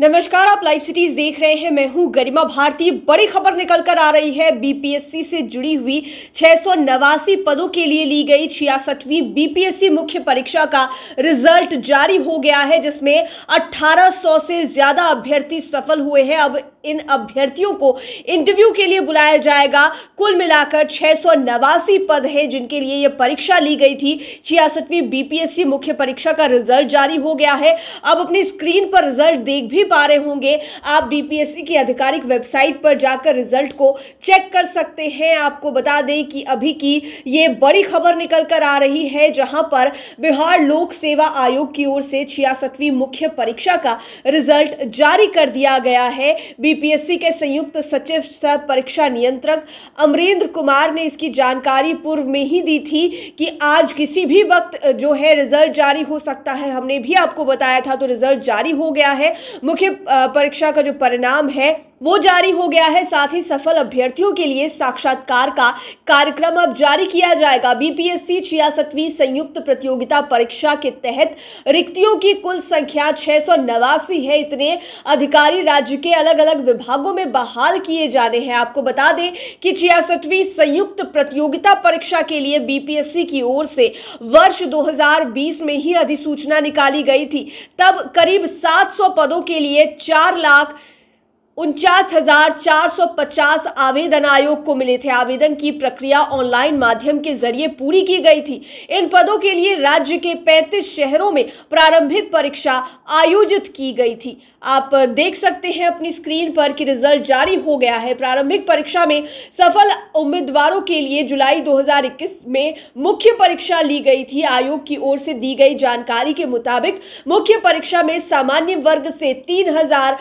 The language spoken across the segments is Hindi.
नमस्कार आप लाइव सिटीज देख रहे हैं मैं हूँ गरिमा भारती बड़ी खबर निकल कर आ रही है बीपीएससी से जुड़ी हुई छह नवासी पदों के लिए ली गई छियासठवीं बीपीएससी मुख्य परीक्षा का रिजल्ट जारी हो गया है जिसमें 1800 से ज्यादा अभ्यर्थी सफल हुए हैं अब इन अभ्यर्थियों को इंटरव्यू के लिए बुलाया जाएगा कुल मिलाकर छह पद है जिनके लिए यह परीक्षा ली गई थी छियासठवीं बीपीएससी मुख्य परीक्षा का रिजल्ट जारी हो गया है अब अपनी स्क्रीन पर रिजल्ट देख भी भी पा रहे होंगे आप बीपीएससी की आधिकारिक वेबसाइट पर जाकर रिजल्ट को चेक कर सकते हैं आपको बता दें कि अभी की ये बड़ी खबर निकल कर आ रही है जहां पर बिहार लोक सेवा आयोग की ओर से छियासठवीं मुख्य परीक्षा का रिजल्ट जारी कर दिया गया है बीपीएससी के संयुक्त सचिव सह परीक्षा नियंत्रक अमरेंद्र कुमार ने इसकी जानकारी पूर्व में ही दी थी कि आज किसी भी वक्त जो है रिजल्ट जारी हो सकता है हमने भी आपको बताया था तो रिजल्ट जारी हो गया है मुख्य परीक्षा का जो परिणाम है वो जारी हो गया है साथ ही सफल अभ्यर्थियों के लिए साक्षात्कार का कार्यक्रम अब जारी किया जाएगा बीपीएससी छियासठवीं संयुक्त प्रतियोगिता परीक्षा के तहत रिक्तियों की कुल संख्या छह है इतने अधिकारी राज्य के अलग अलग विभागों में बहाल किए जाने हैं आपको बता दें कि छियासठवीं संयुक्त प्रतियोगिता परीक्षा के लिए बीपीएससी की ओर से वर्ष दो में ही अधिसूचना निकाली गई थी तब करीब सात पदों के लिए चार लाख उनचास हजार चार सौ पचास आवेदन आयोग को मिले थे आवेदन की प्रक्रिया ऑनलाइन माध्यम के जरिए पूरी की गई थी इन पदों के लिए राज्य के 35 शहरों में प्रारंभिक परीक्षा आयोजित की गई थी आप देख सकते हैं अपनी स्क्रीन पर कि रिजल्ट जारी हो गया है प्रारंभिक परीक्षा में सफल उम्मीदवारों के लिए जुलाई 2021 में मुख्य परीक्षा ली गई थी आयोग की ओर से दी गई जानकारी के मुताबिक मुख्य परीक्षा में सामान्य वर्ग से तीन हजार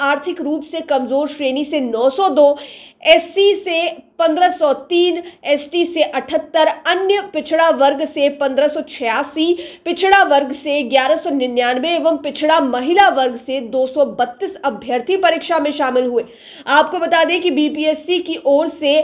आर्थिक रूप से कमजोर श्रेणी से नौ एससी से 1503 एसटी से 78 अन्य पिछड़ा वर्ग से 1586 पिछड़ा वर्ग से 1199 एवं पिछड़ा महिला वर्ग से 232 अभ्यर्थी परीक्षा में शामिल हुए आपको बता दें कि बीपीएससी की ओर से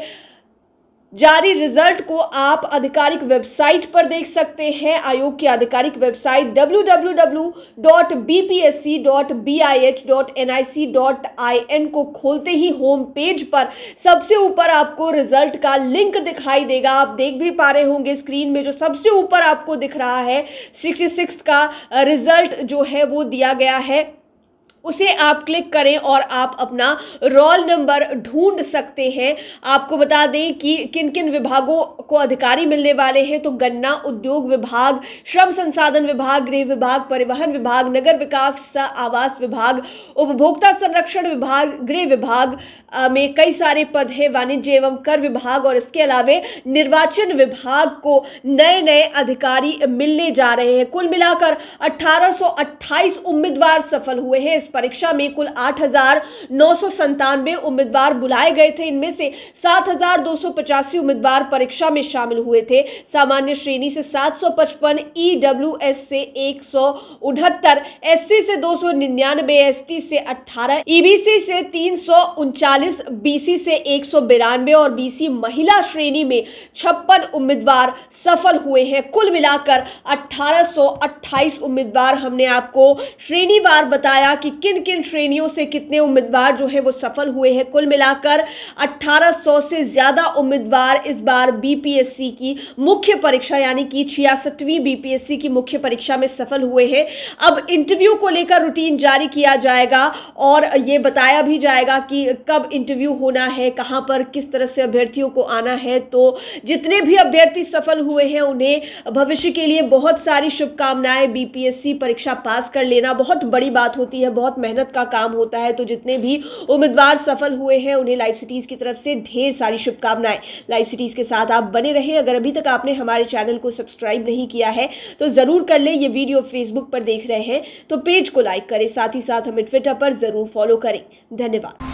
जारी रिजल्ट को आप आधिकारिक वेबसाइट पर देख सकते हैं आयोग की आधिकारिक वेबसाइट www.bpsc.bih.nic.in को खोलते ही होम पेज पर सबसे ऊपर आपको रिजल्ट का लिंक दिखाई देगा आप देख भी पा रहे होंगे स्क्रीन में जो सबसे ऊपर आपको दिख रहा है सिक्सटी का रिजल्ट जो है वो दिया गया है उसे आप क्लिक करें और आप अपना रोल नंबर ढूंढ सकते हैं आपको बता दें कि किन किन विभागों को अधिकारी मिलने वाले हैं तो गन्ना उद्योग विभाग श्रम संसाधन विभाग गृह विभाग परिवहन विभाग नगर विकास आवास विभाग उपभोक्ता संरक्षण विभाग गृह विभाग में कई सारे पद हैं वाणिज्य एवं कर विभाग और इसके अलावे निर्वाचन विभाग को नए नए अधिकारी मिलने जा रहे हैं कुल मिलाकर अठारह उम्मीदवार सफल हुए हैं इस परीक्षा में कुल आठ उम्मीदवार बुलाए गए थे इनमें से सात उम्मीदवार परीक्षा में शामिल हुए थे सामान्य श्रेणी से 755 ईडब्ल्यूएस e से एक सौ उनहत्तर एससी से दो सौ 299 एसटी से 18 ईबीसी e से तीन बीसी से एक बिरानवे और बीसी महिला श्रेणी में छप्पन उम्मीदवार सफल हुए हैं कुल मिलाकर 1828 उम्मीदवार हमने आपको श्रेणीवार बताया कि किन किन श्रेणियों से कितने उम्मीदवार जो है वो सफल हुए हैं कुल मिलाकर 1800 से ज़्यादा उम्मीदवार इस बार बीपीएससी की मुख्य परीक्षा यानी कि छियासठवीं बीपीएससी की मुख्य परीक्षा में सफल हुए हैं अब इंटरव्यू को लेकर रूटीन जारी किया जाएगा और ये बताया भी जाएगा कि कब इंटरव्यू होना है कहाँ पर किस तरह से अभ्यर्थियों को आना है तो जितने भी अभ्यर्थी सफल हुए हैं उन्हें भविष्य के लिए बहुत सारी शुभकामनाएं बीपीएससी परीक्षा पास कर लेना बहुत बड़ी बात होती है बहुत बहुत मेहनत का काम होता है तो जितने भी उम्मीदवार सफल हुए हैं उन्हें लाइव सिटीज़ की तरफ से ढेर सारी शुभकामनाएं लाइव सिटीज़ के साथ आप बने रहें अगर अभी तक आपने हमारे चैनल को सब्सक्राइब नहीं किया है तो ज़रूर कर लें ये वीडियो फेसबुक पर देख रहे हैं तो पेज को लाइक करें साथ ही साथ हमें ट्विटर पर ज़रूर फॉलो करें धन्यवाद